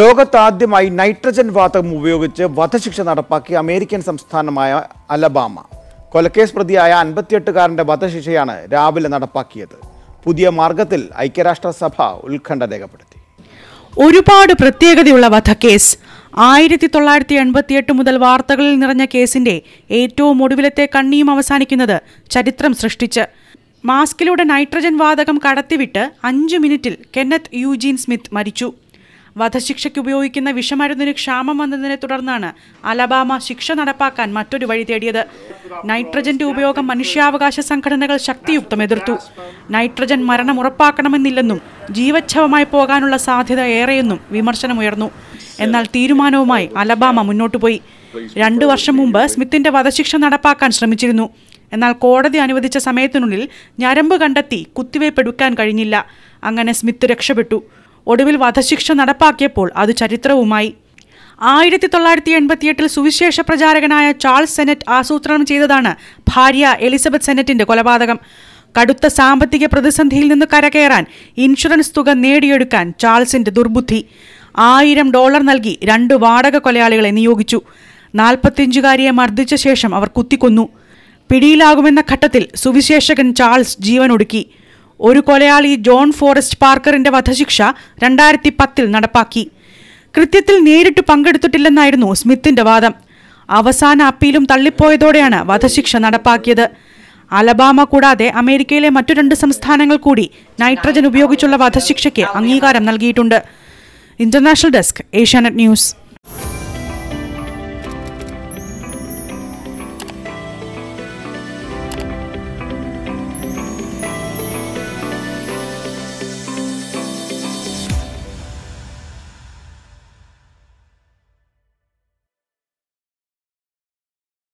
ലോകത്താദ്യമായി nitrogen വാതകം ഉപയോഗിച്ച് വധശിക്ഷ നടപ്പാക്കി അമേരിക്കൻ സംസ്ഥാനമായ അലബാമ കൊലക്കേസ് പ്രതിയായ അൻപത്തിയെട്ടുകാരൻ്റെ വധശിക്ഷയാണ് രാവിലെ നടപ്പാക്കിയത് പുതിയ മാർഗത്തിൽ ഐക്യരാഷ്ട്രസഭ ഉത്കണ്ഠ രേഖപ്പെടുത്തി ഒരുപാട് പ്രത്യേകതയുള്ള വധക്കേസ് ആയിരത്തി തൊള്ളായിരത്തി എൺപത്തിയെട്ട് മുതൽ വാർത്തകളിൽ നിറഞ്ഞ കേസിന്റെ ഏറ്റവും ഒടുവിലത്തെ കണ്ണിയും അവസാനിക്കുന്നത് ചരിത്രം സൃഷ്ടിച്ച് മാസ്കിലൂടെ നൈട്രജൻ വാതകം കടത്തിവിട്ട് അഞ്ച് മിനിറ്റിൽ കെന്നത്ത് യൂജീൻ സ്മിത്ത് മരിച്ചു വധശിക്ഷയ്ക്ക് ഉപയോഗിക്കുന്ന വിഷമരുന്നിന് ക്ഷാമം വന്നതിനെ തുടർന്നാണ് അലബാമ ശിക്ഷ നടപ്പാക്കാൻ മറ്റൊരു വഴി തേടിയത് നൈട്രജന്റെ ഉപയോഗം മനുഷ്യാവകാശ സംഘടനകൾ ശക്തിയുക്തം എതിർത്തു നൈട്രജൻ മരണം ഉറപ്പാക്കണമെന്നില്ലെന്നും ജീവച്ഛവമായി പോകാനുള്ള സാധ്യത ഏറെയെന്നും വിമർശനമുയർന്നു എന്നാൽ തീരുമാനവുമായി അലബാമ മുന്നോട്ടു പോയി രണ്ടു വർഷം മുമ്പ് സ്മിത്തിന്റെ വധശിക്ഷ നടപ്പാക്കാൻ ശ്രമിച്ചിരുന്നു എന്നാൽ കോടതി അനുവദിച്ച സമയത്തിനുള്ളിൽ ഞരമ്പ് കണ്ടെത്തി കുത്തിവയ്പ് എടുക്കാൻ കഴിഞ്ഞില്ല അങ്ങനെ സ്മിത്ത് രക്ഷപ്പെട്ടു ഒടുവിൽ വധശിക്ഷ നടപ്പാക്കിയപ്പോൾ അത് ചരിത്രവുമായി ആയിരത്തി തൊള്ളായിരത്തി എൺപത്തിയെട്ടിൽ സുവിശേഷ പ്രചാരകനായ ചാൾസ് സെനറ്റ് ആസൂത്രണം ചെയ്തതാണ് ഭാര്യ എലിസബത്ത് സെനറ്റിന്റെ കൊലപാതകം കടുത്ത സാമ്പത്തിക പ്രതിസന്ധിയിൽ നിന്ന് കരകയറാൻ ഇൻഷുറൻസ് തുക നേടിയെടുക്കാൻ ചാൾസിന്റെ ദുർബുദ്ധി ആയിരം ഡോളർ നൽകി രണ്ട് വാടക കൊലയാളികളെ നിയോഗിച്ചു നാൽപ്പത്തിയഞ്ചുകാരിയെ മർദ്ദിച്ച ശേഷം അവർ കുത്തിക്കൊന്നു പിടിയിലാകുമെന്ന ഘട്ടത്തിൽ സുവിശേഷകൻ ചാൾസ് ജീവനൊടുക്കി ഒരു കൊലയാളി ജോൺ ഫോറസ്റ്റ് പാർക്കറിന്റെ വധശിക്ഷ രണ്ടായിരത്തി പത്തിൽ നടപ്പാക്കി കൃത്യത്തിൽ നേരിട്ട് പങ്കെടുത്തിട്ടില്ലെന്നായിരുന്നു സ്മിത്തിന്റെ വാദം അവസാന അപ്പീലും തള്ളിപ്പോയതോടെയാണ് വധശിക്ഷ നടപ്പാക്കിയത് അലബാമ കൂടാതെ അമേരിക്കയിലെ മറ്റു രണ്ട് സംസ്ഥാനങ്ങൾ കൂടി നൈട്രജൻ ഉപയോഗിച്ചുള്ള വധശിക്ഷയ്ക്ക് അംഗീകാരം നൽകിയിട്ടുണ്ട് ഇന്റർനാഷണൽ ഡെസ്ക് ഏഷ്യാനെറ്റ് ന്യൂസ്